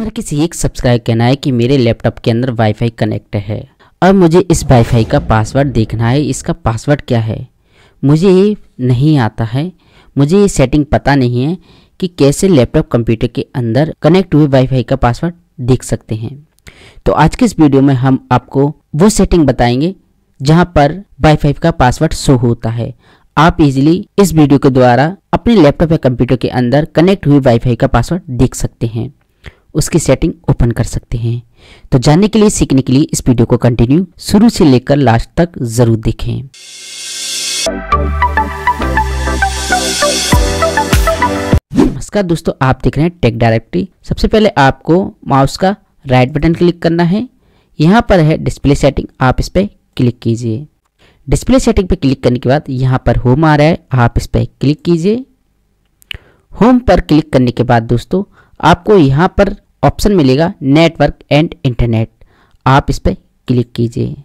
हमारे किसी एक सब्सक्राइब कहना है कि मेरे लैपटॉप के अंदर वाईफाई कनेक्ट है अब मुझे इस वाईफाई का पासवर्ड देखना है इसका पासवर्ड क्या है मुझे ये नहीं आता है मुझे ये सेटिंग पता नहीं है कि कैसे लैपटॉप कंप्यूटर के अंदर कनेक्ट हुए वाईफाई का पासवर्ड देख सकते हैं तो आज के इस वीडियो में हम आपको वो सेटिंग बताएंगे जहां पर वाई का पासवर्ड शो होता है आप इजीली इस वीडियो के द्वारा अपने लैपटॉप या कंप्यूटर के अंदर कनेक्ट हुए वाईफाई का पासवर्ड देख सकते हैं उसकी सेटिंग ओपन कर सकते हैं तो जानने के लिए सीखने के लिए इस वीडियो को कंटिन्यू शुरू से लेकर लास्ट तक ज़रूर देखें नमस्कार दोस्तों आप देख रहे हैं टेक डायरेक्टरी सबसे पहले आपको माउस का राइट बटन क्लिक करना है यहाँ पर है डिस्प्ले सेटिंग आप इस पर क्लिक कीजिए डिस्प्ले सेटिंग पर क्लिक करने के बाद यहाँ पर होम आ रहा है आप इस पर क्लिक कीजिए होम पर क्लिक करने के बाद दोस्तों आपको यहाँ पर ऑप्शन मिलेगा नेटवर्क एंड इंटरनेट आप इस पर क्लिक कीजिए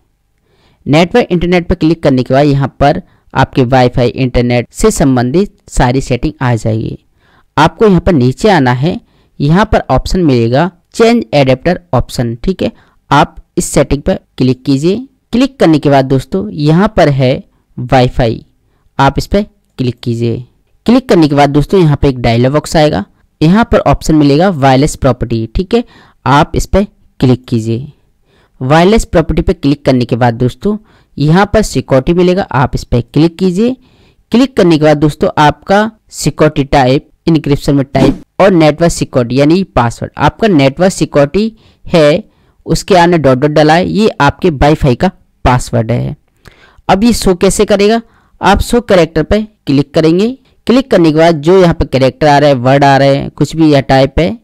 नेटवर्क इंटरनेट पर क्लिक करने के बाद यहाँ पर आपके वाईफाई इंटरनेट से संबंधित सारी सेटिंग आ जाएगी आपको यहाँ पर नीचे आना है यहाँ पर ऑप्शन मिलेगा चेंज एडेप्टर ऑप्शन ठीक है आप इस सेटिंग पर क्लिक कीजिए क्लिक करने के बाद दोस्तों यहाँ पर है वाईफाई आप इस पर क्लिक कीजिए क्लिक करने के बाद दोस्तों यहाँ पर एक डायलॉग बॉक्स आएगा यहाँ पर ऑप्शन मिलेगा वायरलेस प्रॉपर्टी ठीक है आप इस पर क्लिक कीजिए वायरलेस प्रॉपर्टी पर क्लिक करने के बाद दोस्तों यहाँ पर सिक्योरिटी मिलेगा आप इस पर क्लिक कीजिए क्लिक करने के बाद दोस्तों आपका सिक्योरिटी टाइप इनक्रिप्शन में टाइप और नेटवर्क सिक्योरिटी यानी पासवर्ड आपका नेटवर्क सिक्योरिटी है उसके आने डॉट डॉट डाला है ये आपके वाईफाई का पासवर्ड है अब ये शो कैसे करेगा आप शो करेक्टर पर क्लिक करेंगे क्लिक करने के बाद जो यहाँ पर करेक्टर आ रहे हैं वर्ड आ रहे हैं कुछ भी यह टाइप है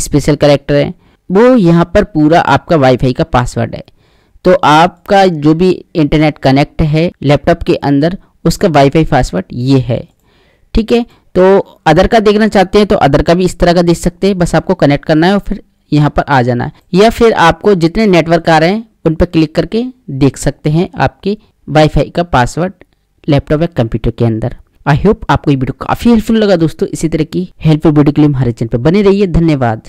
स्पेशल करेक्टर है वो यहाँ पर पूरा आपका वाईफाई का पासवर्ड है तो आपका जो भी इंटरनेट कनेक्ट है लैपटॉप के अंदर उसका वाईफाई पासवर्ड ये है ठीक है तो अदर का देखना चाहते हैं तो अदर का भी इस तरह का देख सकते हैं बस आपको कनेक्ट करना है और फिर यहाँ पर आ जाना है या फिर आपको जितने नेटवर्क आ रहे हैं उन पर क्लिक करके देख सकते हैं आपके वाईफाई का पासवर्ड लैपटॉप या कंप्यूटर के अंदर आई होप आपको ये वीडियो काफी हेल्पफुल लगा दोस्तों इसी तरह की हेल्पफुल वीडियो के लिए हमारे चैनल पर बने रहिए धन्यवाद